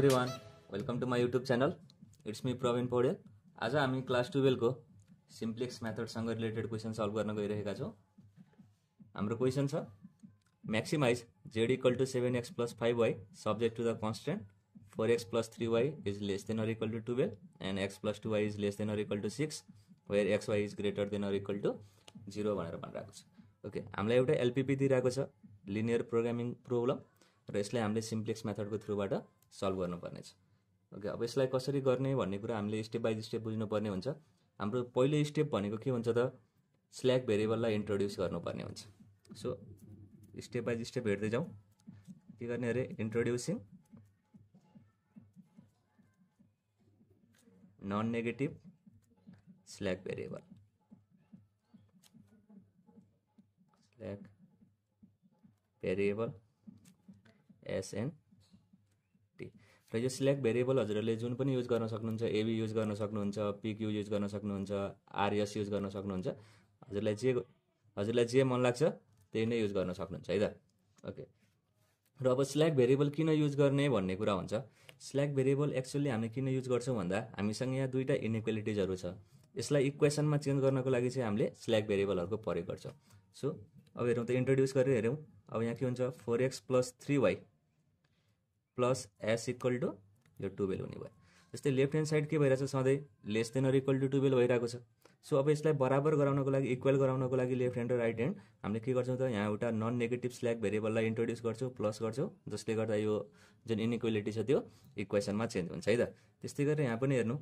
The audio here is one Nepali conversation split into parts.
every everyone welcome to my YouTube channel it's me Praveen Paudel आज हामी क्लास टुवेल्भको सिम्प्लेक्स मेथडसँग रिलेटेड क्वेसन सल्भ गर्न गइरहेका छौँ हाम्रो क्वेसन छ maximise z equal to seven x plus five y subject to the constraint four x plus three y is less than or equal to twelve and x plus two y is less than or equal to six where x y is greater than or equal to zero भनेर भनिरहेको छ ओके हामीलाई एउटा एलपिपी दिइरहेको छ लिनियर प्रोग्रामिङ प्रोब्लम र यसलाई हामीले सिम्प्लेक्स मेथडको थ्रुबाट सल्भ गर्नुपर्नेछ ओके अब यसलाई कसरी गर्ने भन्ने कुरा हामीले स्टेप बाई स्टेप बुझ्नुपर्ने हुन्छ हाम्रो पहिलो स्टेप भनेको के हुन्छ त स्ल्याक भेरिएबललाई इन्ट्रोड्युस गर्नुपर्ने हुन्छ सो स्टेप बाई स्टेप हेर्दै जाउँ के गर्ने अरे introducing non negative slack variable slack variable SN र यो सिलेक्ट भेरिएबल हजुरहरूले जुन पनि युज गर्न सक्नुहुन्छ एबी युज गर्न सक्नुहुन्छ पिक्यु युज गर्न सक्नुहुन्छ आरएस युज गर्न सक्नुहुन्छ हजुरलाई जे हजुरलाई जे मन लाग्छ त्यही नै युज गर्न सक्नुहुन्छ है त ओके र अब स्ल्याक भेरिएबल किन युज गर्ने भन्ने कुरा हुन्छ स्ल्याक भेरिएबल एक्चुअली हामी किन युज गर्छौँ भन्दा हामीसँग यहाँ दुईवटा इनइक्वेलिटिजहरू छ यसलाई इक्वेसनमा चेन्ज गर्नको लागि चाहिँ हामीले स्ल्याक भेरिएबलहरूको प्रयोग गर्छौँ सो अब हेरौँ त इन्ट्रोड्युस गरेर हेऱ्यौँ अब यहाँ के हुन्छ four x plus three y plus s equal to यो टुवेल्भ हुने भयो जस्तै लेफ्ट ह्यान्ड साइड के भइरहेछ सधैँ less than or equal to twelve भइरहेको छ सो अब यसलाई बराबर गराउनको लागि इक्वल गराउनको लागि लेफ्ट ह्यान्ड र राइट ह्यान्ड हामीले के गर्छौँ त यहाँ एउटा नन नेगेटिभ स्ल्याग भेरिएबललाई इन्ट्रोड्युस गर्छौँ प्लस गर्छौँ जसले गर्दा यो जुन इनइक्वेलिटी छ त्यो इक्वेसनमा चेन्ज हुन्छ है त त्यस्तै गरेर यहाँ पनि हेर्नु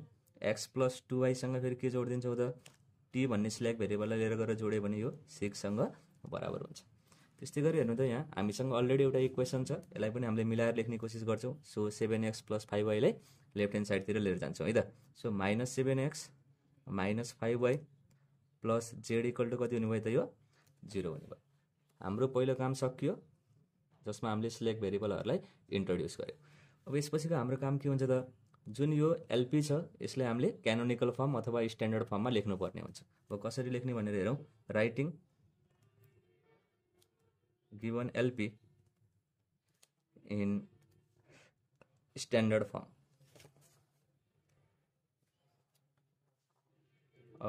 एक्स प्लस टु वाइसँग फेरि के जोडिदिन्छौँ त टी भन्ने स्ल्याग भेरिएबललाई लिएर गएर जोड्यो भने यो सिक्ससँग बराबर हुन्छ त्यस्तै गरी हेर्नु त यहाँ हामीसँग अलरेडी एउटा इक्वेसन छ यसलाई पनि हामीले मिलाएर लेख्ने कोसिस गर्छौँ so seven x plus five वाईलाई लेफ्ट ह्यान्ड साइडतिर लिएर जान्छौँ है त so minus seven x minus five y plus z equal to कति हुने भयो त यो जिरो हुने भयो हाम्रो पहिलो काम सकियो जसमा हामीले सिलेक्ट भेरिएबलहरूलाई इन्ट्रोड्युस गऱ्यौँ अब यसपछिको हाम्रो काम के हुन्छ त जुन यो एलपी छ यसलाई हामीले क्यानोनिकल फर्म अथवा स्ट्यान्डर्ड फर्ममा लेख्नुपर्ने हुन्छ अब कसरी लेख्ने भनेर हेरौँ writing given LP in standard form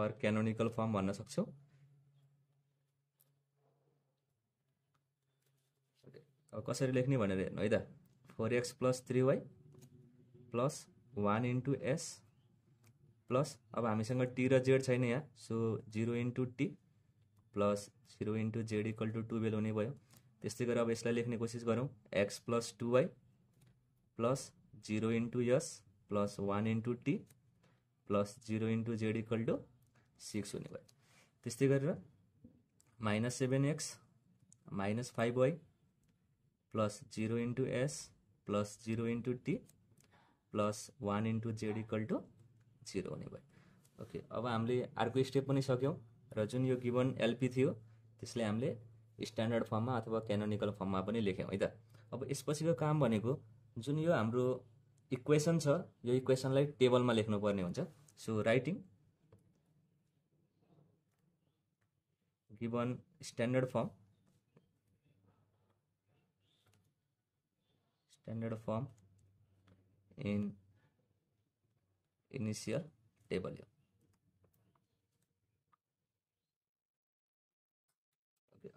और form फॉर्म भन्न सक्छौँ कसरी लेख्ने भनेर हेर्नु है त four x plus three y plus s plus अब हामीसँग टी र z छैन यहाँ so 0 t t plus 2 into z equal हुने भयो त्यस्तै गरेर अब यसलाई लेख्ने कोसिस गरौँ x plus two y plus zero into s plus one into t plus zero into z equal to six हुने भयो त्यस्तै गरेर minus seven x minus five y plus zero into s plus zero into t plus one into z equal to zero हुने भयो ओके अब हामीले अर्को स्टेप पनि सक्यौँ र जुन यो गिभन एलपी थियो त्यसलाई हामीले स्ट्यान्डर्ड फर्ममा अथवा क्यानोनिकल फर्ममा पनि लेख्यौँ है त अब यसपछिको काम भनेको जुन यो हाम्रो इक्वेसन छ यो इक्वेसनलाई टेबलमा लेख्नुपर्ने हुन्छ so writing given standard form standard form in initial table यो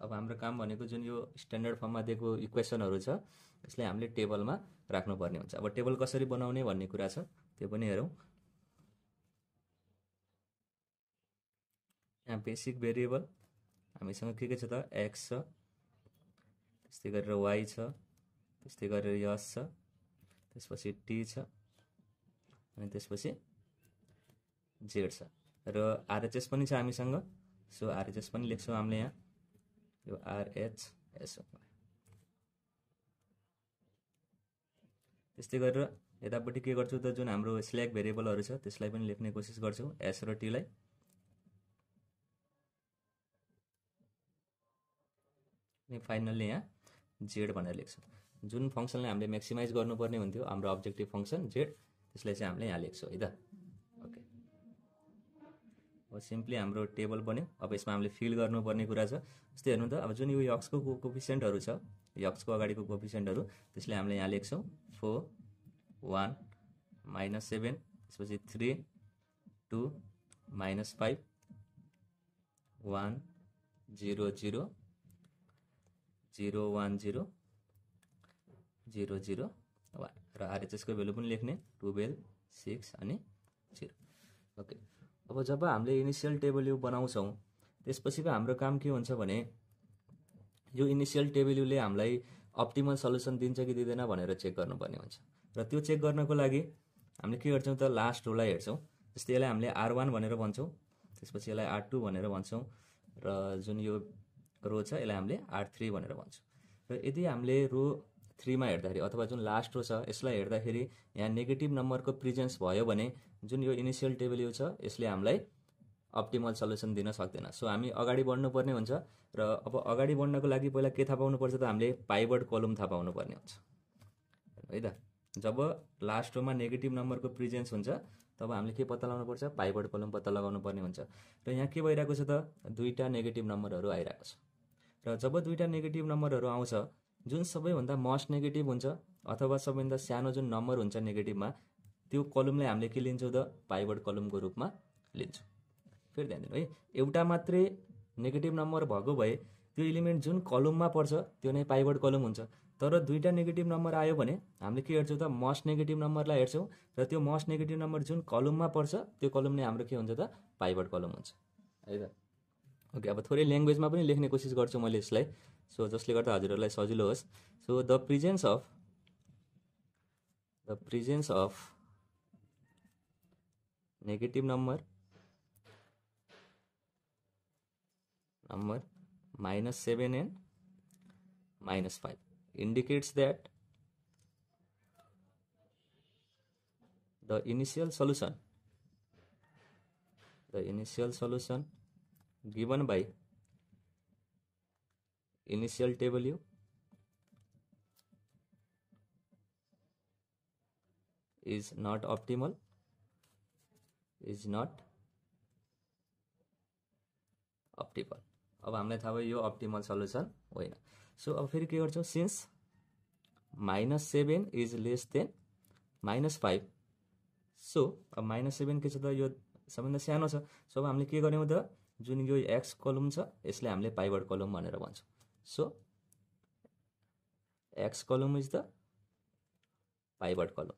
अब हाम्रो काम भनेको जुन यो स्ट्यान्डर्ड फर्ममा दिएको इक्वेसनहरू छ यसलाई हामीले टेबलमा राख्नुपर्ने हुन्छ अब टेबल कसरी बनाउने भन्ने कुरा छ त्यो पनि हेरौँ यहाँ बेसिक भेरिएबल हामीसँग के के छ त एक्स छ त्यस्तै गरेर वाइ छ त्यस्तै गरेर यस छ त्यसपछि टी छ अनि त्यसपछि जेड छ र आरएचएस पनि छ हामीसँग सो आरएचएस पनि लेख्छौँ हामीले यहाँ यो एसओ त्यस्तै गरेर यतापट्टि के गर्छु त जुन हाम्रो स्ल्याक भेरिएबलहरू छ त्यसलाई पनि लेख्ने कोसिस गर्छौँ एस र टीलाई अनि फाइनल्ली यहाँ जेड भनेर लेख्छौँ जुन फङ्सनलाई हामीले म्याक्सिमाइज गर्नुपर्ने हुन्थ्यो हाम्रो अब्जेक्टिभ फङ्सन जेड त्यसलाई चाहिँ हामीले यहाँ लेख्छौँ है त अब सिम्पली हाम्रो टेबल बन्यो अब यसमा हामीले फिल गर्नुपर्ने कुरा छ जस्तै हेर्नु त अब जुन यो यक्सको कोफिसियन्टहरू छ यक्सको अगाडिको कोफिसियन्टहरू त्यसले हामीले यहाँ लेख्छौँ फोर वान माइनस सेभेन त्यसपछि three two minus five one zero zero zero one zero zero zero one र आरएचएसको भेल्यु पनि लेख्ने टुवेल्भ सिक्स अनि जिरो ओके अब जब हामीले इनिसियल टेबल यु बनाउँछौँ त्यसपछि हाम्रो काम के हुन्छ भने यो इनिसियल टेबल युले हामीलाई अप्टिमल सल्युसन दिन्छ कि दिँदैन भनेर चेक गर्नुपर्ने हुन्छ र त्यो चेक गर्नको लागि हामीले के गर्छौँ त लास्ट रोलाई हेर्छौँ जस्तै यसलाई हामीले आर वान भनेर भन्छौँ त्यसपछि यसलाई आर टू भनेर भन्छौँ र जुन यो रो छ यसलाई हामीले आर थ्री भनेर भन्छौँ र यदि हामीले रो थ्रीमा हेर्दाखेरि अथवा जुन लास्ट रो छ यसलाई हेर्दाखेरि यहाँ नेगेटिभ नम्बरको प्रिजेन्स भयो भने जुन यो इनिसियल टेबल यो छ यसले हामीलाई अप्टिमल सल्युसन दिन सक्दैन सो हामी अगाडि बढ्नुपर्ने हुन्छ र अब अगाडि बढ्नको लागि पहिला के थाहा पाउनुपर्छ त हामीले पाइबर्ड कलम थाहा पाउनुपर्ने हुन्छ है त जब लास्ट रोमा नेगेटिभ नम्बरको प्रिजेन्स हुन्छ तब हामीले के पत्ता लगाउनुपर्छ पाइबर्ड कलम पत्ता लगाउनु पर्ने हुन्छ र यहाँ के भइरहेको छ त दुईवटा नेगेटिभ नम्बरहरू आइरहेको छ र जब दुईवटा नेगेटिभ नम्बरहरू आउँछ जुन सबैभन्दा मस्ट नेगेटिभ हुन्छ अथवा सबैभन्दा सानो जुन नम्बर हुन्छ नेगेटिभमा त्यो कलमलाई हामीले के लिन्छौँ त पाइवर्ड कलमको रूपमा लिन्छौँ फेरि ध्यान दिनु है एउटा मात्रै नेगेटिभ नम्बर भएको भए त्यो इलिमेन्ट जुन कलममा पर्छ त्यो नै पाइवर्ड कलम हुन्छ तर दुईवटा नेगेटिभ नम्बर आयो भने हामीले के हेर्छौँ त मस्ट नेगेटिभ नम्बरलाई हेर्छौँ र त्यो मस्ट नेगेटिभ नम्बर जुन कलममा पर्छ त्यो कलम नै हाम्रो के हुन्छ त पाइवर्ड कलम हुन्छ है त ओके अब थोरै ल्याङ्ग्वेजमा पनि लेख्ने कोसिस गर्छु मैले यसलाई सो जसले गर्दा हजुरहरूलाई सजिलो होस् so the presence of the presence of negative number number minus 7 and minus 5 indicates that the initial solution the initial solution given by initial W is not optimal is not optimal अब हामीलाई थाहा भयो यो अप्टिमल सल्युसन होइन सो अब फेरि के गर्छौँ since minus seven is less than minus five so अब माइनस सेभेन के छ त यो सबभन्दा सानो छ सो अब हामीले के गर्यौँ त जुन यो एक्स कलम छ यसलाई हामीले पाइभट कलम भनेर भन्छौँ so x column is the pivot column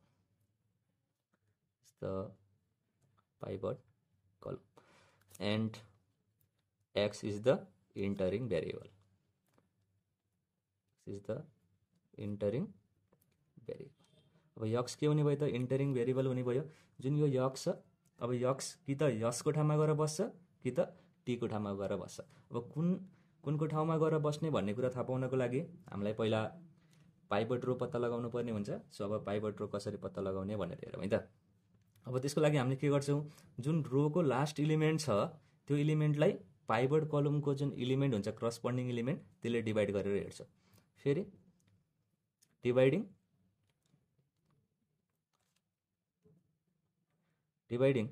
pivot column and x is the entering variable x is the entering variable अब यक्स के हुने भयो त इन्टरिङ भेरिएबल हुने भयो जुन यो यक्स छ अब यक्स कि त को ठाउँमा गएर बस्छ कि त को ठाउँमा गएर बस्छ अब कुन कुनको ठाउँमा गएर बस्ने भन्ने कुरा थाहा पाउनको लागि हामीलाई पहिला पाइबट रो पत्ता लगाउनु पर्ने हुन्छ सो अब पाइबट रो कसरी पत्ता लगाउने भनेर हेरौँ है त अब त्यसको लागि हामीले के गर्छौँ जुन रोको लास्ट इलिमेन्ट छ त्यो इलिमेन्टलाई पाइबर्ड कलमको जुन इलिमेन्ट हुन्छ पन्डिङ इलिमेन्ट त्यसले डिभाइड गरेर हेर्छ फेरि dividing dividing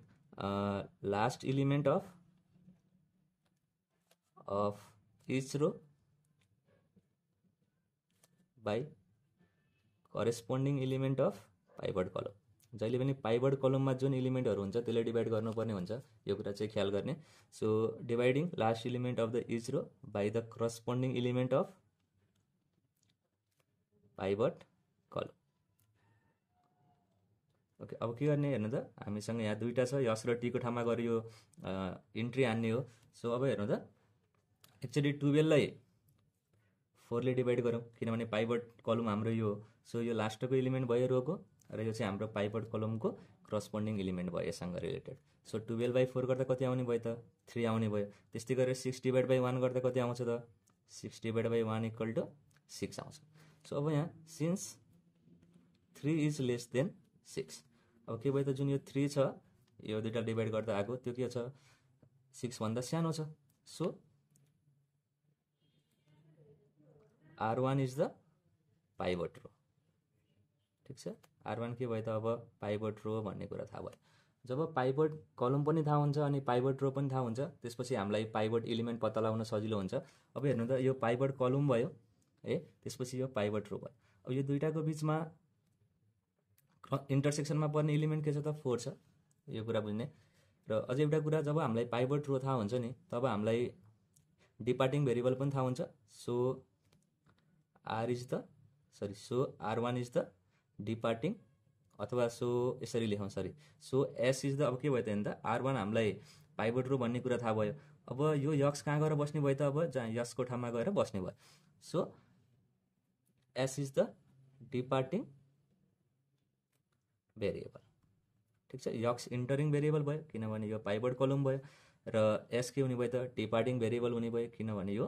last element of of each row by corresponding element of pivot column जहिले पनि पाइबर्ड कलममा जुन इलिमेन्टहरू हुन्छ त्यसलाई डिभाइड गर्नुपर्ने हुन्छ यो कुरा चाहिँ ख्याल गर्ने so dividing last element of the is row by the corresponding element of pivot column okay अब के गर्ने हेर्नु त हामीसँग यहाँ दुईवटा छ यस र टीको ठाउँमा गएर यो इन्ट्री हान्ने हो सो अब हेर्नु त एक्चुली टुवेल्भलाई फोरले डिभाइड गरौँ किनभने पाइबर्ड कलम हाम्रो यो हो सो यो लास्टको इलिमेन्ट भयो रोको र यो चाहिँ हाम्रो पाइपट कलमको क्रसपोन्डिङ इलिमेन्ट भयो यससँग related so twelve by four गर्दा कति आउने भयो त थ्री आउने भयो त्यस्तै गरेर सिक्स डिभाइड बाई वान गर्दा कति आउँछ त six divide by one equal to six आउँछ सो अब यहाँ since three is less than six अब के भयो त जुन यो थ्री छ यो दुइटा डिभाइड गर्दा आएको त्यो के छ सिक्सभन्दा सानो छ so R one is the pivot row ठिक छ आर वान के भयो त अब पाइबर्ट रो भन्ने कुरा थाहा भयो जब पाइबर्ट कलम पनि थाहा हुन्छ अनि पाइबर्ट रो पनि थाहा हुन्छ त्यसपछि हामीलाई पाइबर्ट इलिमेन्ट पत्ता लगाउन सजिलो हुन्छ अब हेर्नु त यो पाइबर्ट कलम भयो है त्यसपछि यो पाइबर्ट रो भयो अब यो दुइटाको बिचमा इन्टरसेक्सनमा पर्ने इलिमेन्ट के छ त फोर छ यो कुरा बुझ्ने र अझ एउटा कुरा जब हामीलाई पाइबर्ट रो थाहा हुन्छ नि तब हामीलाई डिपार्टिङ भेरिएबल पनि थाहा हुन्छ so R is the sorry so R one is the departing अथवा सो यसरी लेखौँ sorry so s is the अब के भयो त आर वान हामीलाई पाइबोट रो भन्ने कुरा थाहा भयो अब यो यक्स कहाँ गएर बस्ने भयो त अब जहाँ यक्सको ठाउँमा गएर बस्ने भयो so s is the departing variable ठिक छ यक्स इन्टरिङ भेरिएबल भयो किनभने यो पाइबोट कलम भयो र एस के हुने भयो त डिपार्टिङ भेरिएबल हुने भयो किनभने यो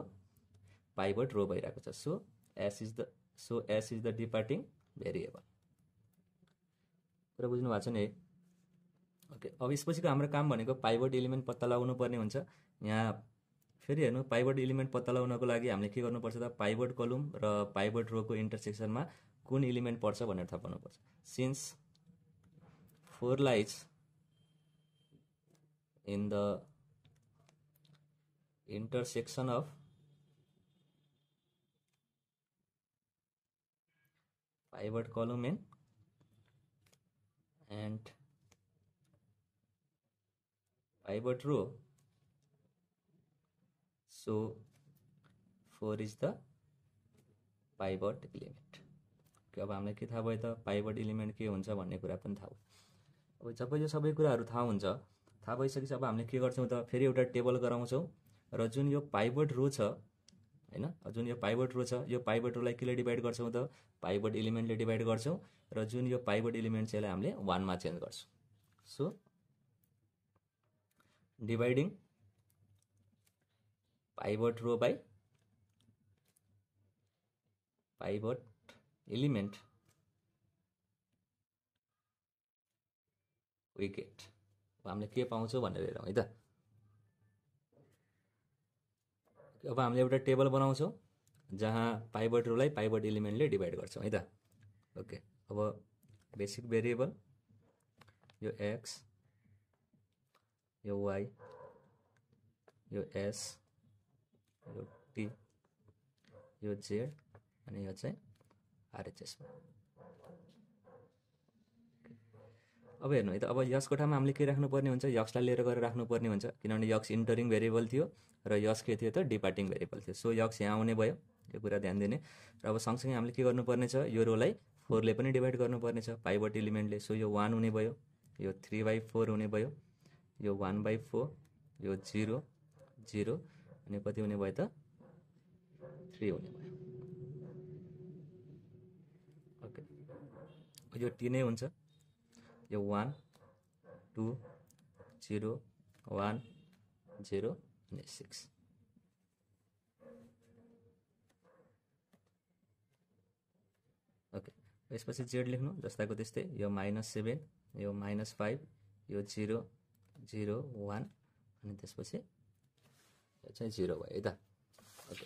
पाइबोट रो भइरहेको छ so s is the so s is the departing variable कुरा बुझ्नु भएको छ नि है ओके अब यसपछिको हाम्रो काम भनेको पाइबर्ड इलिमेन्ट पत्ता लगाउनु पर्ने हुन्छ यहाँ फेरि हेर्नु पाइबर्ड इलिमेन्ट पत्ता लगाउनको लागि हामीले के गर्नुपर्छ त पाइबर्ड कलुम र पाइबर्ड रोको इन्टरसेक्सनमा कुन इलिमेन्ट पर्छ भनेर थाहा पाउनुपर्छ since four lies in the intersection of pivot column and and pivot row so four is the pivot element okay अब हामीलाई के थाहा भयो त पाइबट एलिमेन्ट के हुन्छ भन्ने कुरा पनि थाहा भयो अब यो सबै कुराहरू थाहा हुन्छ थाहा भइसकेपछि अब हामीले के गर्छौँ त फेरि एउटा टेबल गराउँछौँ र जुन यो पाइबट रो छ होइन जुन यो पाइबट रो छ यो पाइबट रोलाई केले डिभाइड गर्छौँ त पाइबट एलिमेन्टले डिभाइड गर्छौँ र जुन यो पाइबोट एलिमेन्ट चाहिँ यसलाई हामीले वानमा चेन्ज गर्छौँ so dividing pivot row by pivot element we get हामीले के पाउँछौँ भनेर हेरौँ है त अब हामीले एउटा टेबल बनाउँछौँ जहाँ पाइबोट रोलाई पाइबोट एलिमेन्टले डिभाइड गर्छौँ है त ओके अब बेसिक भेरिएबल यो एक्स यो वाई यो एस यो टी यो जेड अनि यो चाहिँ आरएचएस अब हेर्नु है त अब यस कोठामा हामीले के राख्नुपर्ने हुन्छ यक्सलाई लिएर गएर राख्नुपर्ने हुन्छ किनभने यक्स इन्टरिङ भेरिएबल थियो र यस के थियो त डिपार्टिङ भेरिएबल थियो सो यक्स यहाँ आउने भयो यो कुरा ध्यान दिने र अब सँगसँगै हामीले के गर्नुपर्ने छ यो रोलाई फोरले पनि डिभाइड गर्नुपर्नेछ पाइबट इलिमेन्टले सो यो वान हुने भयो यो थ्री बाई फोर हुने भयो यो वान बाई फोर यो जिरो जिरो अनि कति हुने भयो त थ्री हुने भयो ओके यो टी नै हुन्छ यो one two zero one zero अनि सिक्स यसपछि जेड लेख्नु जस्ताको त्यस्तै यो माइनस सेभेन यो माइनस फाइभ यो जिरो जिरो वान अनि त्यसपछि यो चाहिँ जिरो भयो है त ओके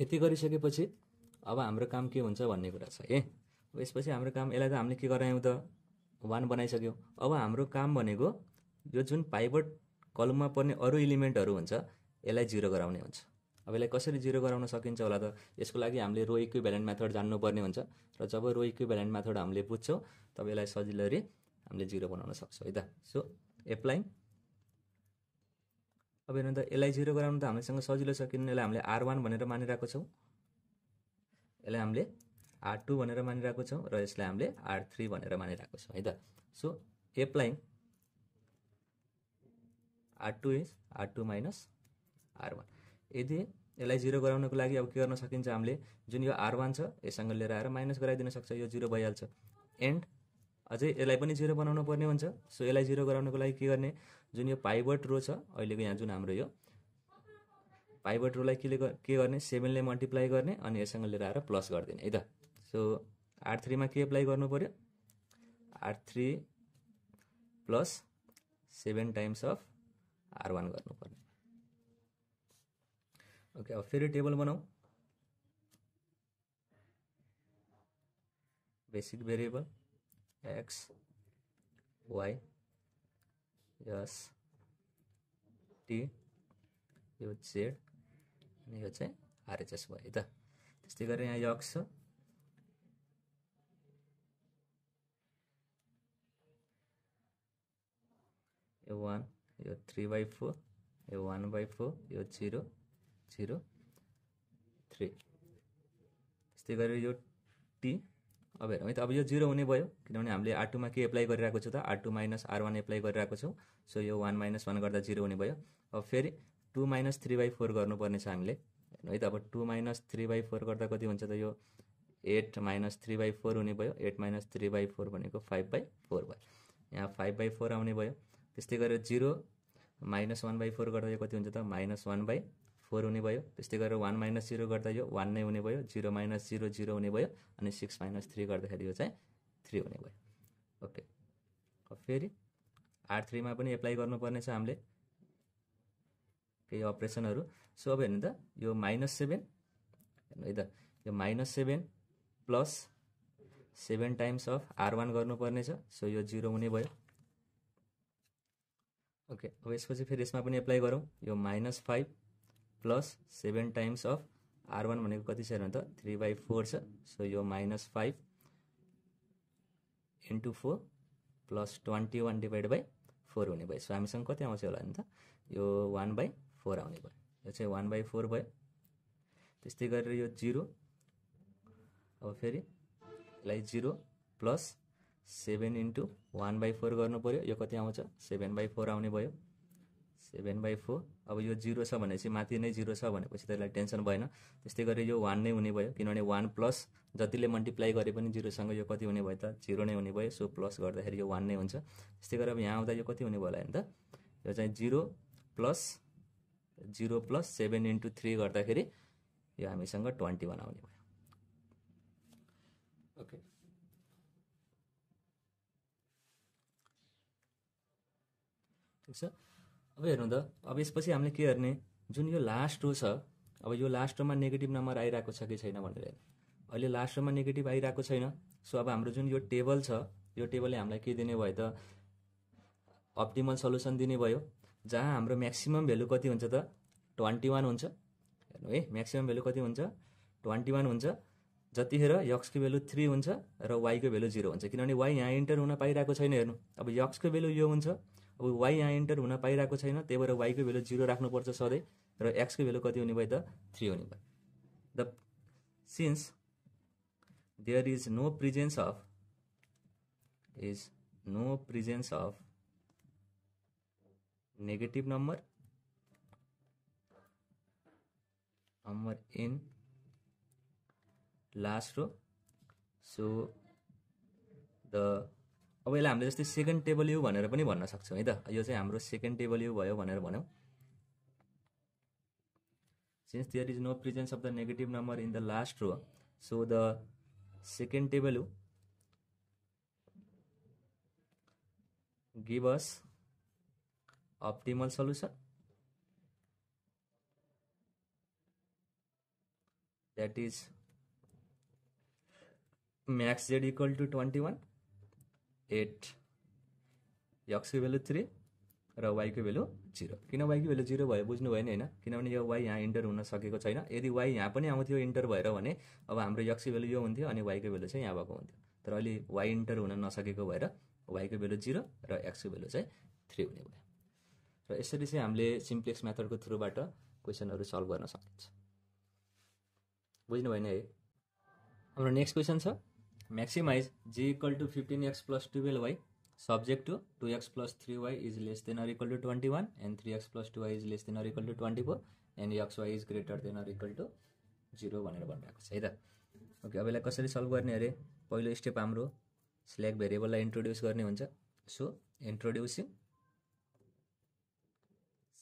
यति गरिसकेपछि अब हाम्रो काम के हुन्छ भन्ने कुरा छ है यसपछि हाम्रो काम यसलाई त हामीले के गरायौँ त वान बनाइसक्यौँ अब हाम्रो काम भनेको यो जुन पाइबट कलममा पर्ने अरू इलिमेन्टहरू हुन्छ यसलाई जिरो गराउने हुन्छ अब यसलाई कसरी जिरो गराउन सकिन्छ होला त यसको लागि हामीले रो भ्यालेन्ट मेथड जान्नुपर्ने हुन्छ र जब रो भ्यालेन्ट मेथड हामीले बुझ्छौँ तब यसलाई सजिलरी हामीले जिरो बनाउन सक्छौँ है त सो एप्लाइङ अब हेर्नु त यसलाई जिरो गराउनु त हामीसँग सजिलो छ किनभने यसलाई हामीले आर वान भनेर मानिरहेको छौँ यसलाई हामीले आर टू भनेर मानिरहेको छौँ र यसलाई हामीले आर थ्री भनेर मानिरहेको छौँ है त so applying R two is R two minus R one यदि यसलाई जिरो गराउनको लागि अब के गर्न सकिन्छ हामीले जुन यो आर वान छ यससँग लिएर आएर माइनस गराइदिन सक्छ यो जिरो भइहाल्छ एन्ड अझै यसलाई पनि जिरो बनाउनु पर्ने हुन्छ सो यसलाई जिरो गराउनको लागि के गर्ने जुन यो पाइबर्ट रो छ अहिलेको यहाँ जुन हाम्रो यो पाइबर्ट रोलाई केले के गर्ने सेभेनले मल्टिप्लाई गर्ने अनि यससँग लिएर आएर प्लस गरिदिने है त सो आर थ्रीमा के एप्लाई गर्नु पऱ्यो R three plus seven times of are one गर्नुपर्ने ओके अब फिर टेबल बनाओ variable variable x y z d ये হচ্ছে z নিয়ে হচ্ছে rhs হয় তো তাহলে এর এখানে x আছে a1 এর 3/4 a 1/4 এর 0 जिरो थ्री त्यस्तै गरेर यो टी अब हेरौँ है त अब यो जिरो हुने भयो किनभने हामीले आर टूमा के एप्लाई गरिरहेको छौँ त are two minus R one apply गरिरहेको छौँ सो यो वान माइनस वान गर्दा जिरो हुने भयो अब फेरि two minus three by four गर्नुपर्ने छ हामीले हेर्नु है त अब two minus three by four गर्दा कति हुन्छ त यो eight minus three by four हुने भयो eight minus three by four भनेको फाइभ बाई फोर भयो यहाँ फाइभ बाई फोर आउने भयो त्यस्तै गरेर zero minus one by four गर्दा यो कति हुन्छ त माइनस वान बाई फोर हुने भयो त्यस्तै गरेर वान माइनस जिरो गर्दा यो वान नै हुने भयो जिरो माइनस जिरो जिरो हुने भयो अनि सिक्स माइनस थ्री गर्दाखेरि यो चाहिँ थ्री हुने भयो ओके फेरि आर थ्रीमा पनि एप्लाई गर्नुपर्ने छ हामीले केही अपरेसनहरू सो अब हेर्नु त यो माइनस सेभेन हेर्नु है त यो minus seven plus seven times of are one गर्नुपर्ने छ सो यो जिरो हुने भयो ओके अब यसपछि फेरि यसमा पनि एप्लाई गरौँ यो minus five plus seven times of are one भनेको कति छ हेर्नु त थ्री बाई फोर छ सो यो minus five into four plus twenty one divide by four हुने भयो सो हामीसँग कति आउँछ होला नि त यो वान बाई फोर आउने भयो यो चाहिँ वान बाई फोर भयो त्यस्तै गरेर यो जिरो अब फेरि यसलाई zero plus seven into one by four पऱ्यो यो कति आउँछ सेभेन बाई फोर आउने भयो सेभेन बाई फोर अब यो जिरो छ भनेपछि माथि नै जिरो छ भनेपछि त्यसलाई टेन्सन भएन त्यस्तै गरी यो वान नै हुने भयो किनभने वान प्लस जतिले मल्टिप्लाई गरे पनि जिरोसँग यो कति हुने भयो त जिरो नै हुने भयो सो प्लस गर्दाखेरि यो वान नै हुन्छ त्यस्तै गरेर अब यहाँ आउँदा यो कति हुने भयो होला नि त यो चाहिँ zero plus zero plus seven into three गर्दाखेरि यो हामीसँग ट्वेन्टी वान आउने भयो ओके ठिक छ अब हेर्नु त अब यसपछि हामीले के हेर्ने जुन यो लास्ट रो छ अब यो लास्ट रोमा नेगेटिभ नम्बर आइरहेको छ कि छैन भनेर अहिले लास्ट रोमा नेगेटिभ आइरहेको छैन सो अब हाम्रो जुन यो टेबल छ यो टेबलले हामीलाई के दिने भयो त अप्टिमल सल्युसन दिने भयो जहाँ हाम्रो म्याक्सिमम् भेल्यु कति हुन्छ त ट्वेन्टी वान हुन्छ हेर्नु है म्याक्सिमम् भेल्यु कति हुन्छ ट्वेन्टी वान हुन्छ जतिखेर यक्सको भेल्यु थ्री हुन्छ र वाईको भेल्यु जिरो हुन्छ किनभने वाई यहाँ इन्टर हुन पाइरहेको छैन हेर्नु अब यक्सको भेल्यु यो हुन्छ अब वाइ यहाँ इन्टर हुन पाइरहेको छैन त्यही भएर वाइको भेल्यु जिरो राख्नुपर्छ सधैँ र एक्सको भेल्यु कति हुने भयो त थ्री हुने भयो the since there is no presence of is no presence of negative number number in last row so the अब यसलाई हामीले जस्तै सेकेन्ड टेबल यु भनेर पनि भन्न सक्छौँ है त यो चाहिँ हाम्रो सेकेन्ड टेबल यु भयो भनेर भनौँ since there is no presence of the negative number in the last row so the second table यु अस optimal solution that is max z equal to twenty one at यक्सको भेल्यु थ्री र वाईको भेल्यु जिरो किन वाईको भेल्यु जिरो भयो बुझ्नु भएन होइन किनभने यो वाई यहाँ इन्टर हुन सकेको छैन यदि वाई यहाँ पनि आउँथ्यो इन्टर भएर भने अब हाम्रो यक्सको भेल्यु यो हुन्थ्यो अनि वाईको भेल्यु चाहिँ यहाँ भएको हुन्थ्यो तर अहिले वाई इन्टर हुन नसकेको भएर वाईको भेल्यु जिरो र एक्सको भेल्यु चाहिँ थ्री हुने भयो र यसरी चाहिँ हामीले सिम्प्लेक्स मेथडको थ्रुबाट क्वेसनहरू सल्भ गर्न सकिन्छ बुझ्नु भएन है हाम्रो नेक्स्ट क्वेसन छ maximize g equal to 15x plus 12y subject to 2x plus 3y is less than or equal to 21 and 3x plus 2y is less than or equal to 24 and xy is greater than or equal to 0 भनेर भनिरहेको छ है त ओके अब यसलाई कसरी सल्भ गर्ने अरे पहिलो स्टेप हाम्रो स्ल्याक भेरिएबललाई इन्ट्रोड्युस गर्ने हुन्छ सो इन्ट्रोड्युसिङ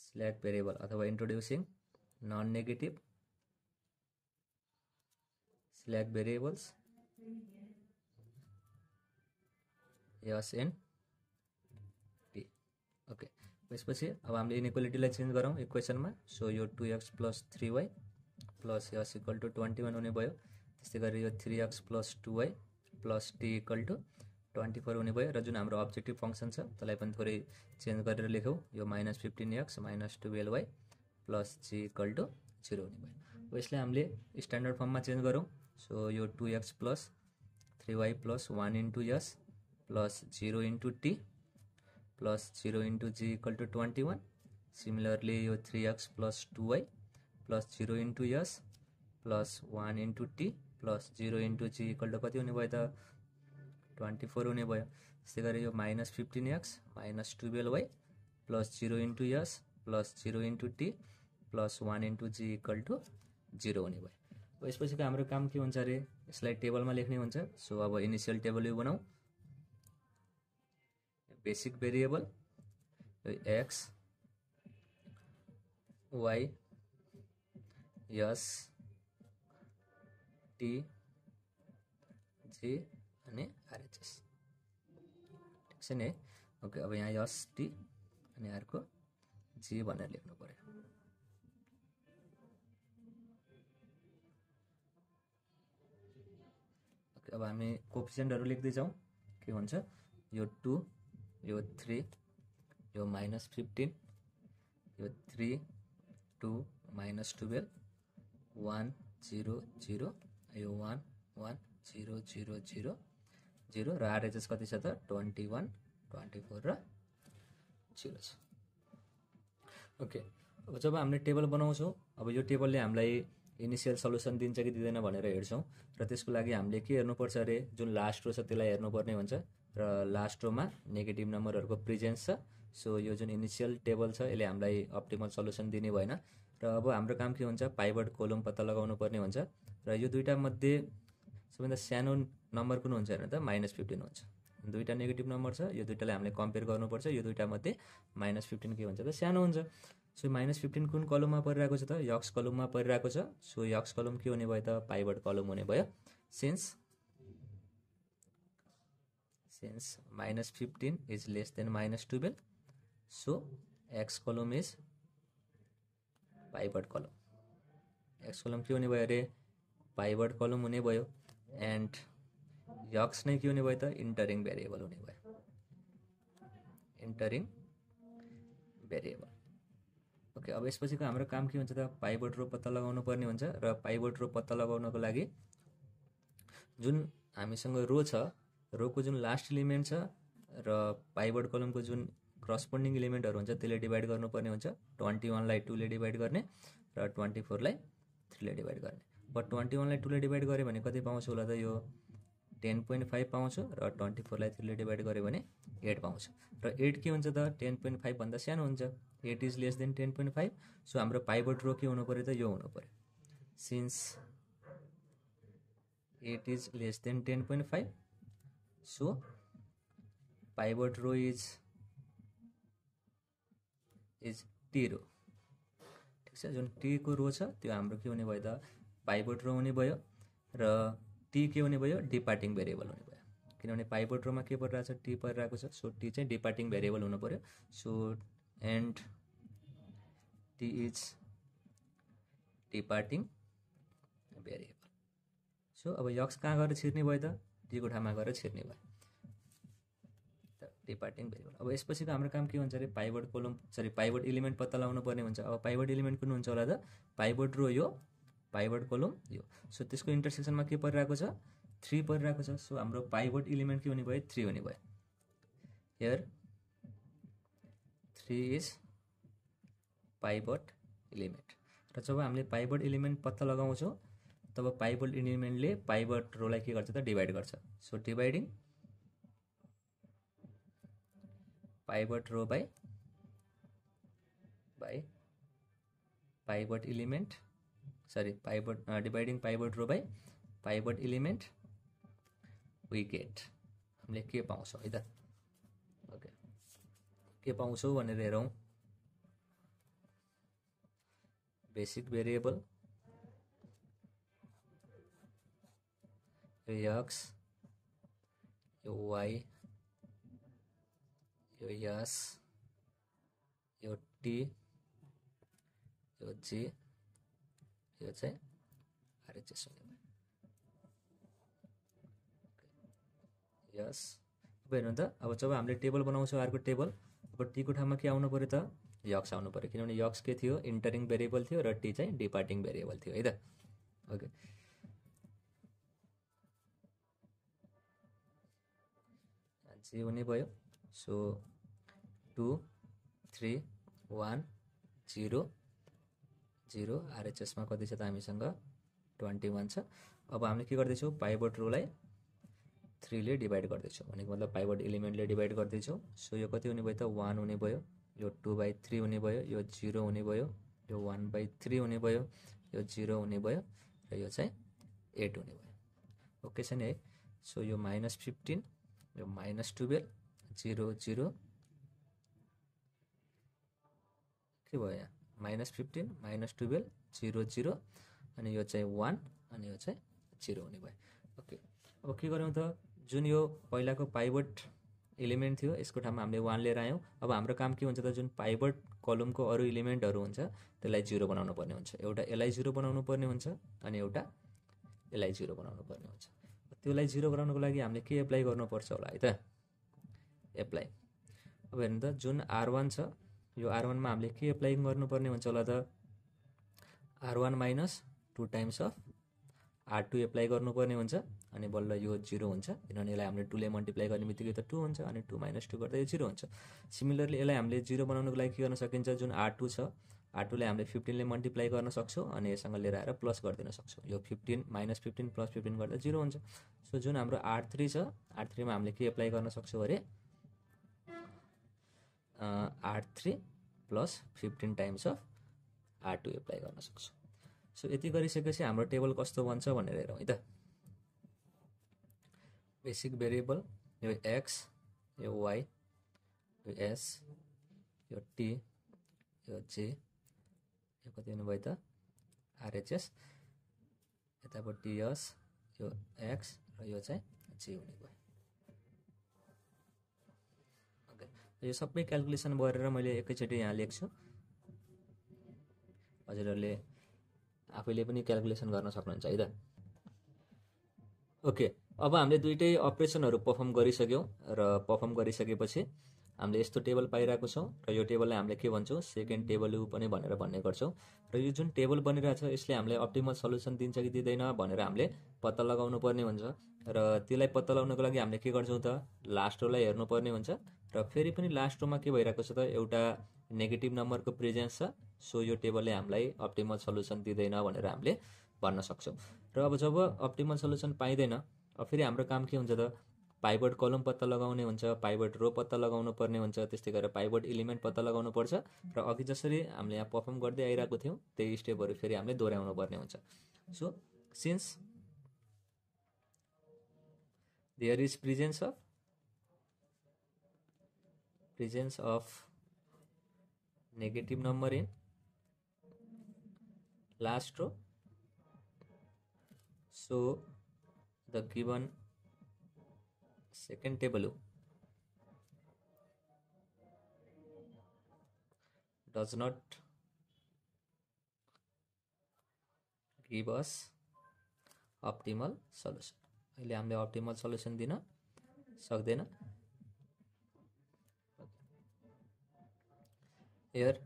स्ल्याक भेरिएबल अथवा introducing non negative slack variables s and t okay त्यसपछि अब हामीले इनइक्वालिटीलाई चेन्ज गरौँ इक्वेसनमा सो यो two x plus three y plus s equal to twenty one हुने भयो त्यस्तै गरी यो three x plus two y plus t equal to twenty four हुने भयो र जुन हाम्रो अब्जेक्टिभ फङ्सन छ त्यसलाई पनि थोरै चेन्ज गरेर लेखौँ यो minus fifteen x minus twelve y plus g equal to zero हुने भयो अब यसलाई हामीले स्ट्यान्डर्ड फर्ममा चेन्ज गरौँ सो यो two x plus three y plus one into s plus 0 into t plus 0 into g equal to 21 similarly your 3x plus 2y plus 0 into s plus 1 into t plus zero into g equal to कति हुने भयो त ट्वेन्टी फोर हुने भयो त्यस्तै गरी यो minus fifteen x minus twelve y plus zero into s plus zero into t plus one into g equal to zero हुने भयो यसपछिको हाम्रो काम के हुन्छ अरे यसलाई टेबलमा लेख्ने हुन्छ सो अब इनिसियल टेबल यो बनाऊ basic variable x y s t g RHS ठीक है ओके अब यहाँ यस टी अर्क जी बने लिखने पे अब हम कोपिशेंटर लिखते जाऊँ के टू यो थ्री यो माइनस फिफ्टिन यो three two minus twelve one zero zero यो one one zero zero zero zero र आरएचएस कति छ त ट्वेन्टी वान ट्वेन्टी फोर र जिरो छ ओके अब जब हामीले टेबल बनाउँछौँ अब यो टेबलले हामीलाई इनिसियल सल्युसन दिन्छ कि दिँदैन भनेर हेर्छौँ र त्यसको लागि हामीले के हेर्नुपर्छ अरे जुन लास्ट रो छ त्यसलाई हेर्नुपर्ने हुन्छ र लास्ट रोमा नेगेटिभ नम्बरहरूको प्रेजेन्स छ सो यो जुन इनिसियल टेबल छ यसले हामीलाई अप्टिमल सल्युसन दिने भएन र अब हाम्रो काम के हुन्छ पाइबर्ड कोलम पत्ता लगाउनु पर्ने हुन्छ र यो दुइटा मध्ये सबैभन्दा सानो नम्बर कुन हुन्छ भने त माइनस फिफ्टिन हुन्छ दुईवटा नेगेटिभ नम्बर छ यो दुइटालाई हामीले कम्पेयर गर्नुपर्छ यो मध्ये माइनस फिफ्टिन के हुन्छ त सानो हुन्छ सो माइनस फिफ्टिन कुन कलममा परिरहेको छ त यक्स कलममा परिरहेको छ सो यक्स कलम के हुने भयो त पाइबर्ड कलम हुने भयो since since minus 15 is less than minus 12 so x column is pivot column x कलम के हुने भयो अरे पाइबर्ड कलम हुने भयो एन्ड यक्स नै के हुने भयो त इन्टरिङ भेरिएबल हुने भयो इन्टरिङ भेरिएबल ओके अब यसपछिको हाम्रो काम के हुन्छ त पाइबर्ड रो पत्ता लगाउनु पर्ने हुन्छ र पाइबर्ड रो पत्ता लगाउनको लागि जुन हामीसँग रो छ रोको जुन लास्ट इलिमेन्ट छ र पाइबोर्ड कलमको जुन क्रसपोन्डिङ इलिमेन्टहरू हुन्छ त्यसले डिभाइड गर्नुपर्ने हुन्छ ट्वेन्टी वानलाई टूले डिभाइड गर्ने र ट्वेन्टी फोरलाई थ्रीले डिभाइड गर्ने बट ट्वेन्टी वानलाई टूले डिभाइड गर्यो भने कति पाउँछु होला त यो टेन पोइन्ट फाइभ पाउँछु र ट्वेन्टी फोरलाई थ्रीले डिभाइड गर्यो भने एट पाउँछु र एट के हुन्छ त टेन पोइन्ट फाइभभन्दा सानो हुन्छ eight is less than ten point five so हाम्रो पाइबोर्ड रो के हुनु पऱ्यो त यो हुनु पऱ्यो since eight is less than ten point five so pivot row is is तेह्र ठिक छ जुन को रो छ त्यो हाम्रो के हुने भयो त पाइबोट रो हुने भयो र टी के हुने भयो डिपार्टिङ भेरिएबल हुने भयो किनभने पाइबोट रोमा के परिरहेको छ टी परिरहेको छ सो टी चाहिँ डिपार्टिङ भेरिएबल हुनु पऱ्यो so and t is departing variable so अब यक्स कहाँ गएर छिर्ने भयो त कोठामा गएर छिर्ने भयो डिपार्टिङ भेरिएबल अब यसपछिको हाम्रो काम के हुन्छ अरे pivot column sorry pivot element पत्ता लगाउनु पर्ने हुन्छ अब पाइबोर्ड इलिमेन्ट कुन हुन्छ होला त पाइबोर्ड रो यो पाइबोर्ड कोलम यो सो त्यसको इन्टरसेक्सनमा के परिरहेको छ थ्री परिरहेको छ सो हाम्रो पाइबोर्ड इलिमेन्ट के हुने भयो थ्री हुने भयो here three is pivot element र जब हामीले पाइबोर्ड इलिमेन्ट पत्ता लगाउँछौँ तब पाइबोल्ट इन्डिमेन्टले पाइबट रोलाई के गर्छ त डिभाइड गर्छ so dividing pivot row by by pivot element sorry pivot dividing pivot row by pivot element we get हामीले के पाउँछौँ है त ओके के पाउँछौँ भनेर हेरौँ बेसिक भेरिएबल x यो y यो यस यो टी यो जी यो चाहिँ यस अब हेर्नु त अब जब हामीले टेबल बनाउँछौँ अर्को टेबल अब टीको ठाउँमा के आउनु पऱ्यो त यक्स आउनु पऱ्यो किनभने यक्स के थियो इन्टरिङ भेरिएबल थियो र टी चाहिँ डिपार्टिङ भेरिएबल थियो है त ओके जे हुने भयो so two three one zero zero आरएचएसमा कति छ त हामीसँग ट्वेन्टी वान छ अब हामीले के गर्दैछौँ पाइबोट रोलाई थ्रीले डिभाइड गर्दैछौँ भनेको मतलब पाइबोट इलिमेन्टले डिभाइड गर्दैछौँ सो यो कति हुने भयो त वान हुने भयो यो टू बाई थ्री हुने भयो यो जिरो हुने भयो यो वान बाई थ्री हुने भयो यो जिरो हुने भयो र यो चाहिँ एट हुने भयो ओके छ नि है सो यो माइनस फिफ्टिन यो माइनस टुवेल्भ जिरो जिरो के भयो यहाँ minus fifteen minus twelve zero zero अनि यो चाहिँ वान अनि यो चाहिँ जिरो हुने भयो ओके अब के गरौँ त जुन यो पहिलाको पाइबर्ट इलिमेन्ट थियो यसको ठाउँमा हामीले वान लिएर आयौँ अब हाम्रो काम के हुन्छ त जुन पाइबर्ट कलमको अरू इलिमेन्टहरू हुन्छ त्यसलाई जिरो बनाउनु पर्ने हुन्छ एउटा यसलाई जिरो बनाउनु पर्ने हुन्छ अनि एउटा यसलाई जिरो बनाउनु पर्ने हुन्छ त्यसलाई जिरो गराउनुको लागि हामीले के एप्लाई गर्नुपर्छ होला है त एप्लाई अब हेर्नु त जुन आर वान छ यो आर वानमा हामीले के एप्लाई गर्नुपर्ने हुन्छ होला त r one minus two times of r two apply गर्नुपर्ने हुन्छ अनि बल्ल यो जिरो हुन्छ किनभने यसलाई हामीले टूले मल्टिप्लाई गर्ने बित्तिकै त टू हुन्छ अनि टू माइनस टू गर्दा यो जिरो हुन्छ सिमिलरली यसलाई हामीले जिरो बनाउनुको लागि के गर्न सकिन्छ जुन आर टू छ आर टूलाई हामीले फिफ्टिनले मल्टिप्लाई गर्न सक्छौँ अनि यससँग लिएर आएर प्लस गरिदिन सक्छौँ यो fifteen minus fifteen plus fifteen गर्दा जिरो हुन्छ सो जुन हाम्रो आर थ्री छ आर थ्रीमा हामीले के एप्लाई गर्न सक्छौँ अरे r three plus fifteen times of r two apply गर्न सक्छौँ सो यति गरिसकेपछि हाम्रो टेबल कस्तो बन्छ भनेर हेरौँ है त बेसिक भेरिएबल यो एक्स यो वाइ यो एस यो टी यो जे यो कति हुनुभयो त आरएचएस यतापट्टि यस यो एक्स र यो चाहिँ जे हुने भयो ओके यो सबै क्यालकुलेसन गरेर मैले एकैचोटि यहाँ लेख्छु हजुरहरूले आफैले पनि क्यालकुलेसन गर्न सक्नुहुन्छ है त ओके अब हामीले दुइटै अपरेसनहरू पर्फर्म गरिसक्यौँ र पर्फर्म गरिसकेपछि हामीले यस्तो टेबल पाइरहेको छौँ र यो टेबललाई हामीले के भन्छौँ सेकेन्ड टेबल पनि भनेर भन्ने गर्छौँ र यो जुन टेबल बनिरहेको छ यसले हामीलाई अप्टिमल सल्युसन दिन्छ कि दिँदैन भनेर हामीले पत्ता लगाउनु पर्ने हुन्छ र त्यसलाई पत्ता लगाउनको लागि हामीले के गर्छौँ त लास्ट रोलाई हेर्नुपर्ने हुन्छ र फेरि पनि लास्ट रोमा के भइरहेको छ त एउटा नेगेटिभ नम्बरको प्रेजेन्स छ सो यो टेबलले हामीलाई अप्टिमल सल्युसन दिँदैन भनेर हामीले भन्न सक्छौँ र अब जब अप्टिमल सल्युसन पाइँदैन फेरि हाम्रो काम के हुन्छ त पाइबोर्ड कलम पत्ता लगाउने हुन्छ पाइबोर्ड रो पत्ता लगाउनु पर्ने हुन्छ त्यस्तै गरेर पाइबोर्ड इलिमेन्ट पत्ता लगाउनु पर्छ र अघि जसरी हामीले यहाँ पर्फर्म गर्दै आइरहेको थियौँ त्यही स्टेपहरू फेरि हामीले दोहोऱ्याउनु पर्ने हुन्छ so since there is presence of presence of negative number in last row so the given second table does not give us optimal solution अहिले हामीले ऑप्टिमल सल्युसन दिन सक्दैन हेयर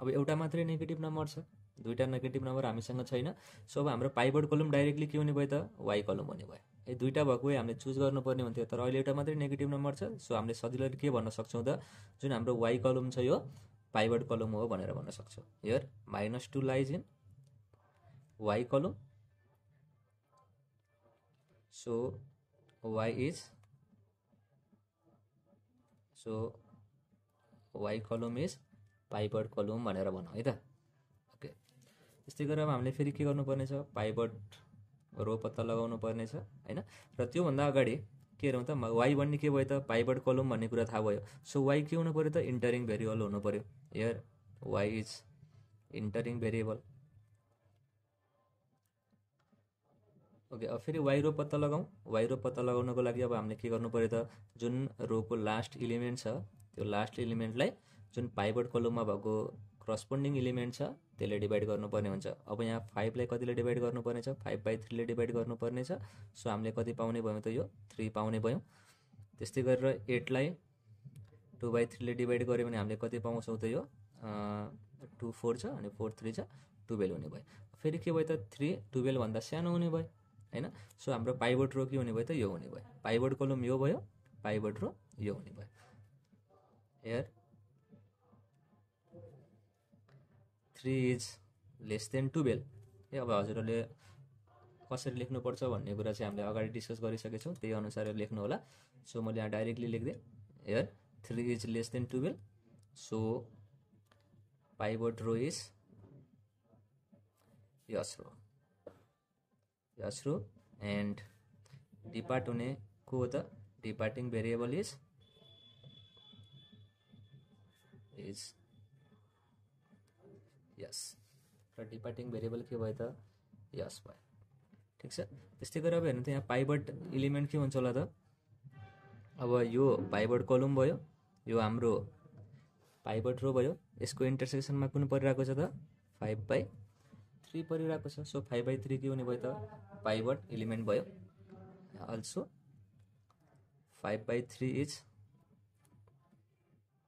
अब एउटा मात्रै नेगेटिभ नम्बर छ दुईवटा नेगेटिभ नम्बर हामीसँग छैन सो अब हाम्रो पाइबर्ड कलम डाइरेक्टली के हुने भयो त वाइ कलम हुने भयो ए दुईटा भएको हामीले चुज गर्नुपर्ने हुन्थ्यो तर अहिले एउटा मात्रै नेगेटिभ नम्बर छ सो हामीले सजिलै के भन्न सक्छौँ त जुन हाम्रो वाइ कलम छ यो पाइवर्ड कलम हो भनेर भन्न सक्छौँ here minus two lies in y column so y is so y column is pivot column भनेर भनौँ है त ओके त्यस्तै गरेर अब हामीले फेरि के गर्नुपर्ने छ पाइबर्ड रो पत्ता लगाउनु पर्नेछ होइन र त्योभन्दा अगाडि के हेरौँ त वाइ भन्ने के भयो त पाइबर्ड कलम भन्ने कुरा थाहा भयो सो वाइ के हुनु पऱ्यो त इन्टरिङ भेरिएबल हुनु पऱ्यो here y is entering variable okay अब फेरि वाइ रो पत्ता लगाउँ वाइ रो पत्ता लगाउनको लागि अब हामीले के गर्नु पऱ्यो त जुन रोको लास्ट इलिमेन्ट छ त्यो लास्ट इलिमेन्टलाई जुन पाइबर्ड कलममा भएको क्रसपोन्डिङ इलिमेन्ट छ त्यसले डिभाइड गर्नुपर्ने हुन्छ अब यहाँ फाइभलाई कतिले डिभाइड गर्नुपर्ने छ फाइभ बाई थ्रीले डिभाइड गर्नुपर्ने छ सो हामीले कति पाउने भयौँ त यो थ्री पाउने भयौँ त्यस्तै गरेर एटलाई टु बाई थ्रीले डिभाइड गऱ्यो भने हामीले कति पाउँछौँ त यो टु फोर छ अनि फोर थ्री छ टुवेल्भ हुने भयो फेरि के भयो त थ्री टुवेल्भभन्दा सानो हुने भयो होइन सो हाम्रो पाइबोट रो के हुने भयो त यो हुने भयो पाइबोट कोलम यो भयो पाइबोट रो यो हुने भयो here three is less than twelve ए अब हजुरहरूले कसरी लेख्नुपर्छ भन्ने कुरा चाहिँ हामीले अगाडि डिस्कस गरिसकेछौँ त्यही अनुसार लेख्नु होला सो मैले यहाँ डाइरेक्टली लेखिदिएँ here three is less than twelve so pivot row is s row s row and depart हुने को हो त departing variable is is s र डिपार्टिङ भेरिएबल के भयो त यस भयो ठिक छ त्यस्तै गरेर अब हेर्नु त यहाँ पाइबर्ट इलिमेन्ट के हुन्छ होला त अब यो पाइबर्ट कलम भयो यो हाम्रो पाइबर्ट रो भयो यसको इन्टरसेक्सनमा कुन परिरहेको छ त फाइभ बाई थ्री परिरहेको छ सो फाइभ बाई थ्री के हुने भयो त पाइबर्ट इलिमेन्ट भयो also five by three is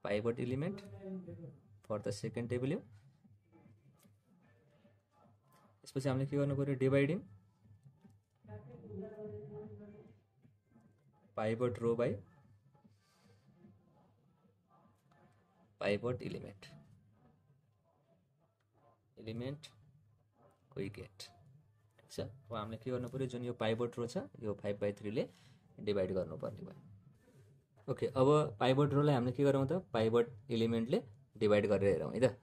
pivot element for the second table त्यसपछि हामीले के गर्नु पऱ्यो dividing pivot row by pivot element element get ठिक छ अब हामीले के गर्नु पऱ्यो जुन यो पाइबट रो छ यो फाइभ बाई थ्रीले डिभाइड गर्नुपर्ने भयो ओके अब पाइबट रोलाई हामीले के गरौँ त पाइबट इलिमेन्टले डिभाइड गरेर हेरौँ है त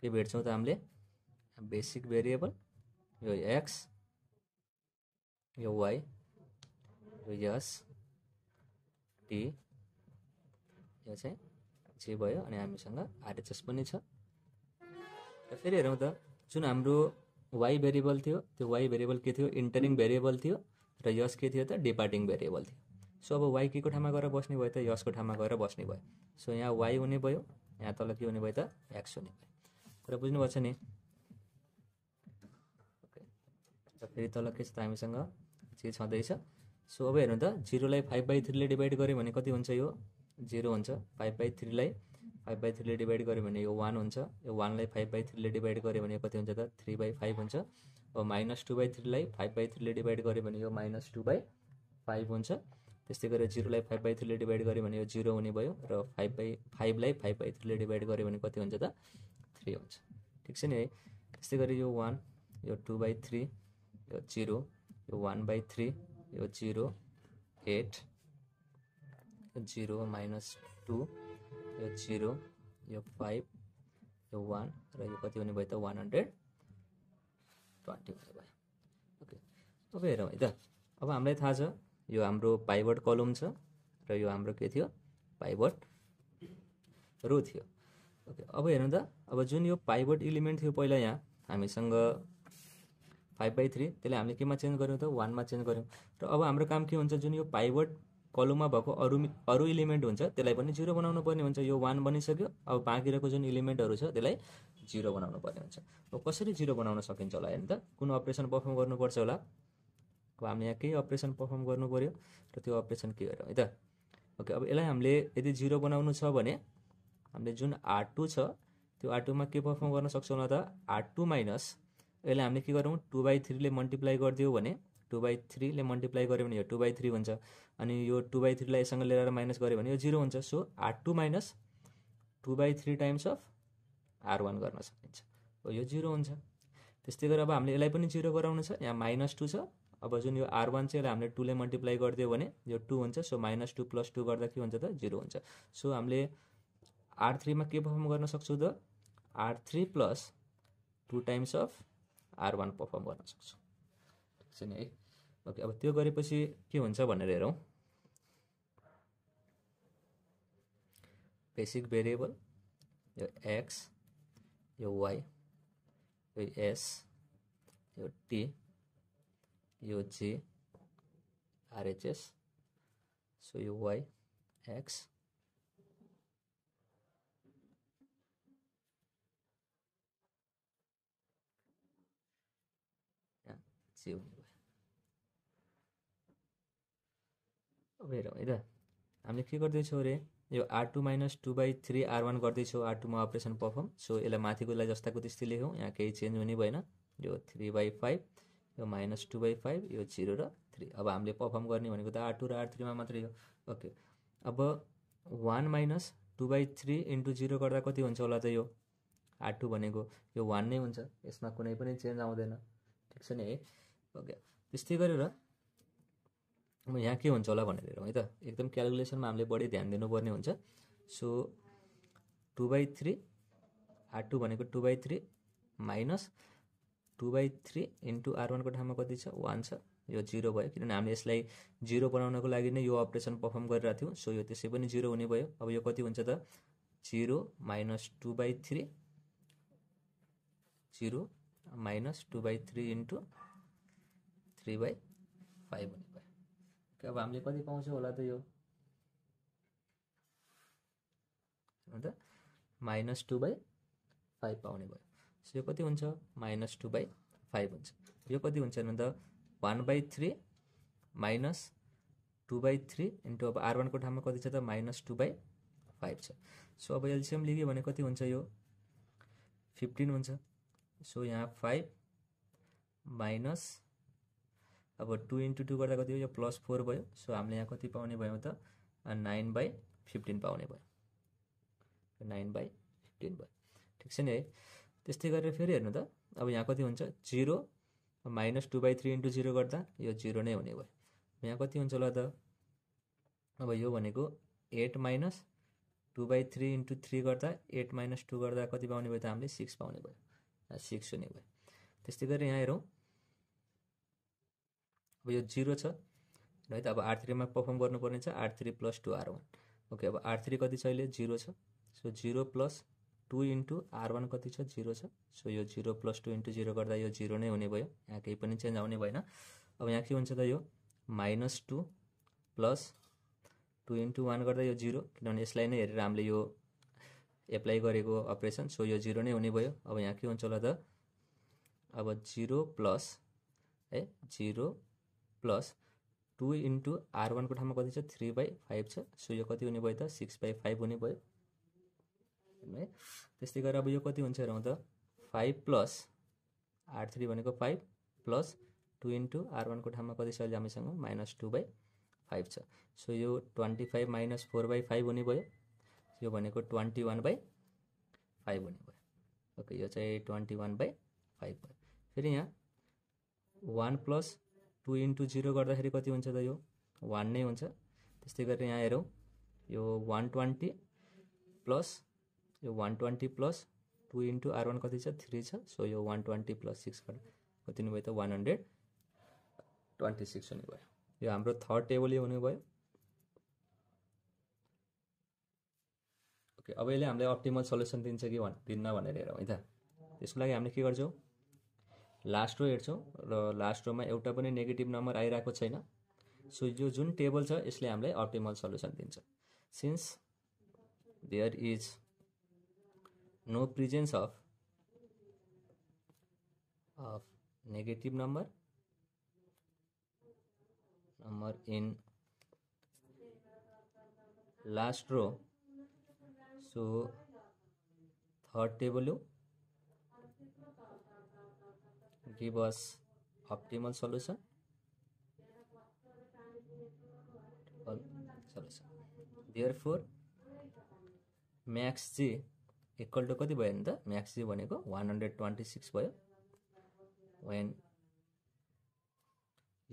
के भेट्छौँ त हामीले बेसिक भेरिएबल यो एक्स यो वाई यो यस टी यो चाहिँ जे भयो अनि हामीसँग आरएचएस पनि छ र फेरि हेरौँ त जुन हाम्रो वाई भेरिएबल थियो त्यो वाई भेरिएबल के थियो इन्टरिङ भेरिएबल थियो र यस के थियो त डिपार्टिङ भेरिएबल थियो सो अब वाई के को ठाउँमा गएर बस्ने भयो त यसको ठाउँमा गएर बस्ने भयो सो यहाँ वाई हुने भयो यहाँ तल के हुने भयो त एक्स हुने भयो तर बुझ्नुपर्छ नि र फेरि तल के छ त हामीसँग जे छँदैछ सो अब हेर्नु त जिरोलाई फाइभ बाई थ्रीले डिभाइड गऱ्यो भने कति हुन्छ यो जिरो हुन्छ फाइभ बाई थ्रीलाई फाइभ बाई थ्रीले डिभाइड गऱ्यो भने यो वान हुन्छ यो वानलाई फाइभ बाई थ्रीले डिभाइड गऱ्यो भने कति हुन्छ त थ्री बाई फाइभ हुन्छ अब माइनस टू बाई थ्रीलाई फाइभ बाई थ्रीले डिभाइड गऱ्यो भने यो माइनस टू बाई फाइभ हुन्छ त्यस्तै गरेर जिरोलाई फाइभ बाई थ्रीले डिभाइड गऱ्यो भने यो जिरो हुने भयो र फाइभ बाई फाइभलाई फाइभ बाई थ्रीले डिभाइड गऱ्यो भने कति हुन्छ त थ्री हुन्छ ठिक छ नि है त्यस्तै गरी यो वान यो टू बाई थ्री यो जिरो यो वान बाई थ्री यो जिरो एट यो जिरो माइनस टू यो जिरो यो फाइभ यो वान र यो कति हुने भयो त वान हन्ड्रेड ट्वेन्टी हुने भयो ओके अब हेरौँ है त अब हामीलाई थाहा छ यो हाम्रो पाइबर्ड कलम छ र यो हाम्रो के थियो पाइबर्ड रो थियो ओके अब हेरौँ त अब जुन यो पाइबर्ड इलिमेन्ट थियो पहिला यहाँ हामीसँग फाइभ बाई थ्री त्यसलाई हामीले केमा चेन्ज गऱ्यौँ त वानमा चेन्ज गऱ्यौँ र अब हाम्रो काम के हुन्छ जुन यो पाइवट कलममा भएको अरू अरू इलिमेन्ट हुन्छ त्यसलाई पनि जिरो बनाउनु पर्ने हुन्छ यो वान बनिसक्यो अब बाँकी रहेको जुन इलिमेन्टहरू छ त्यसलाई जिरो बनाउनु पर्ने हुन्छ अब कसरी जिरो बनाउन सकिन्छ होला होइन त कुन अपरेसन पर्फर्म गर्नुपर्छ होला अब हामीले यहाँ केही अपरेसन पर्फर्म गर्नु पऱ्यो र त्यो अपरेसन के गर्यो है त ओके अब यसलाई हामीले यदि जिरो बनाउनु छ भने हामीले जुन आर टू छ त्यो आर टूमा के पर्फर्म गर्न सक्छौँ होला त आर टू माइनस यसलाई हामीले के गरौँ टु बाई थ्रीले मल्टिप्लाई गरिदियो भने टु बाई थ्रीले मल्टिप्लाई गऱ्यो भने यो टु बाई थ्री हुन्छ अनि यो टु बाई थ्रीलाई यससँग लिएर माइनस गऱ्यो भने यो जिरो हुन्छ so r two minus two by three times of are one गर्न सकिन्छ हो यो जिरो हुन्छ त्यस्तै गरेर अब हामीले यसलाई पनि जिरो गराउनु छ यहाँ माइनस टू छ अब जुन यो आर वान चाहिँ यसलाई हामीले टूले मल्टिप्लाई गरिदियो भने यो टू हुन्छ so minus two plus two गर्दा के हुन्छ त जिरो हुन्छ सो हामीले आर थ्रीमा के पर्फर्म गर्न सक्छौँ त r three plus two times of are one perform गर्न सक्छौँ ठिक छ है ओके अब त्यो गरेपछि के हुन्छ भनेर हेरौँ बेसिक भेरिएबल यो एक्स यो वाइ यो एस यो टी यो जे आरएचएस सो यो वाइ एक्स see वेट है त हामीले के गर्दैछौँ अरे यो r two minus two by three r one गर्दैछौँ आर टूमा अपरेसन पर्फर्म सो यसलाई माथिकोलाई जस्ताको त्यस्तै लेखौँ यहाँ केही चेन्ज हुने भएन यो थ्री बाई फाइभ यो माइनस टू बाई फाइभ यो जिरो र थ्री अब हामीले पर्फर्म गर्ने भनेको त आर टू र आर थ्रीमा मात्रै हो ओके अब one minus two by three into zero गर्दा कति हुन्छ होला त यो आर टू भनेको यो वान नै हुन्छ यसमा कुनै पनि चेन्ज आउँदैन ठिक छ नि है ओके त्यस्तै गरेर अब यहाँ के हुन्छ होला भनेर हेरौँ है त एकदम क्यालकुलेसनमा हामीले बढी ध्यान दिनुपर्ने हुन्छ so two by three r two भनेको two by three minus two by three into r वानको ठाउँमा कति छ वान छ यो जिरो भयो किनभने हामीले यसलाई जिरो बनाउनको लागि नै यो अपरेसन पर्फर्म गरिरहेको थियौँ सो यो त्यसै पनि जिरो हुने भयो अब यो कति हुन्छ त zero minus two by three zero minus two by three into three by five हुने भयो अब हामीले कति पाउँछौँ होला त यो अन्त माइनस टू बाई फाइभ पाउने भयो सो यो कति हुन्छ माइनस टू बाई फाइभ हुन्छ यो कति हुन्छ भने त one by three minus two by three into अब आर वानको ठाउँमा कति छ त माइनस टू बाई फाइभ छ सो अब एलसिएम लिग्यो भने कति हुन्छ यो फिफ्टिन हुन्छ सो यहाँ फाइभ माइनस अब टू इन्टु टू गर्दा कति भयो यो प्लस फोर भयो सो हामीले यहाँ कति पाउने भयो त नाइन बाई फिफ्टिन पाउने भयो नाइन बाई फिफ्टिन भयो ठिक छ नि है त्यस्तै गरेर फेरि हेर्नु त अब यहाँ कति हुन्छ zero minus two by three into zero गर्दा यो जिरो नै हुने भयो यहाँ कति हुन्छ होला त अब यो भनेको eight minus two by three into three गर्दा एट माइनस टू गर्दा कति पाउने भयो त हामीले सिक्स पाउने भयो सिक्स हुने भयो त्यस्तै गरेर यहाँ हेरौँ अब यो जिरो छ है त अब आर थ्रीमा पर्फर्म गर्नुपर्ने छ r three plus two r one okay अब आर थ्री कति छ अहिले जिरो छ so zero plus two into r one कति छ जिरो छ सो यो zero plus two into zero गर्दा यो जिरो नै हुने भयो यहाँ केही पनि चेन्ज आउने भएन अब यहाँ के हुन्छ त यो minus two plus two into one गर्दा यो जिरो किनभने यसलाई नै हेरेर हामीले यो एप्लाई गरेको अपरेसन सो यो जिरो नै हुने भयो अब यहाँ के हुन्छ होला त अब जिरो प्लस है zero plus two into r वानको ठाउँमा कति छ थ्री बाई फाइभ छ सो यो कति हुने भयो त सिक्स बाई फाइभ हुने भयो है त्यस्तै गरेर अब यो कति हुन्छ हेरौँ त फाइभ प्लस आर थ्री भनेको five plus two into r वानको ठाउँमा कति छ अहिले हामीसँग माइनस टू बाई फाइभ छ सो यो twenty five minus four by five हुने भयो यो भनेको ट्वेन्टी वान बाई फाइभ हुने भयो ओके यो चाहिँ ट्वेन्टी वान बाई फाइभ भयो फेरि यहाँ one plus two into zero गर्दाखेरि कति हुन्छ त यो वान नै हुन्छ त्यस्तै गरेर यहाँ हेरौँ यो वान ट्वेन्टी प्लस यो one twenty plus two into r one कति छ थ्री छ सो यो वान ट्वेन्टी प्लस सिक्स कति नै भयो त वान हन्ड्रेड ट्वेन्टी सिक्स हुने भयो यो हाम्रो थर्ड टेबल यो हुने भयो ओके अब यसले हामीलाई अप्टिमल सल्युसन दिन्छ कि दिन्न भनेर हेरौँ है त त्यसको लागि हामीले के गर्छौँ लास्ट रो हे र रो में एटा पनि नेगेटिभ नम्बर आइरहेको सो यह जो टेबल छ इसलिए हमें अप्टिमल सल्युसन दिन्छ since there is no presence of of negative number number in last row so third table हो reverse optimal सल्युसन solution therefore max z equal to कति भयो भने त म्याक्स जी भनेको वान हन्ड्रेड ट्वेन्टी सिक्स भयो वेन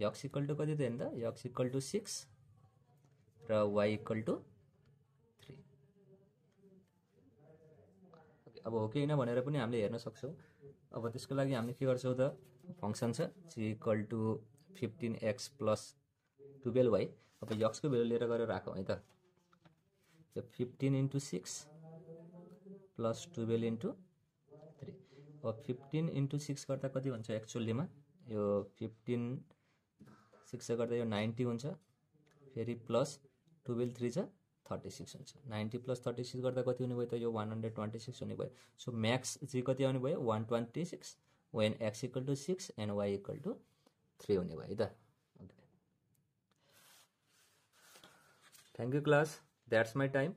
यक्स इक्वल टु कति थियो भने त यक्स इक्वल टु सिक्स र वाइ इक्वल टु थ्री अब हो कि होइन भनेर पनि हामीले हेर्न सक्छौँ अब त्यसको लागि हामीले के गर्छौँ त फङ्सन छ equal to fifteen x plus twelve है अब यक्सको भेल्यु लिएर गरेर आएको है त यो fifteen into six plus twelve into three अब फिफ्टिन इन्टु सिक्स गर्दा कति हुन्छ एक्चुअलीमा यो फिफ्टिन सिक्स गर्दा यो नाइन्टी हुन्छ फेरि प्लस टुवेल्भ थ्री छ थर्टी सिक्स हुन्छ नाइन्टी प्लस थर्टी सिक्स गर्दा कति हुने भयो त यो वान हन्ड्रेड ट्वेन्टी सिक्स हुने भयो सो म्याक्स चाहिँ कति आउने भयो one twenty six when x equal to six and y equal to three हुने भयो है त okay thank you class that's my time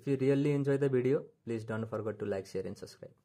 if you really enjoy the video please don't forget to like share and subscribe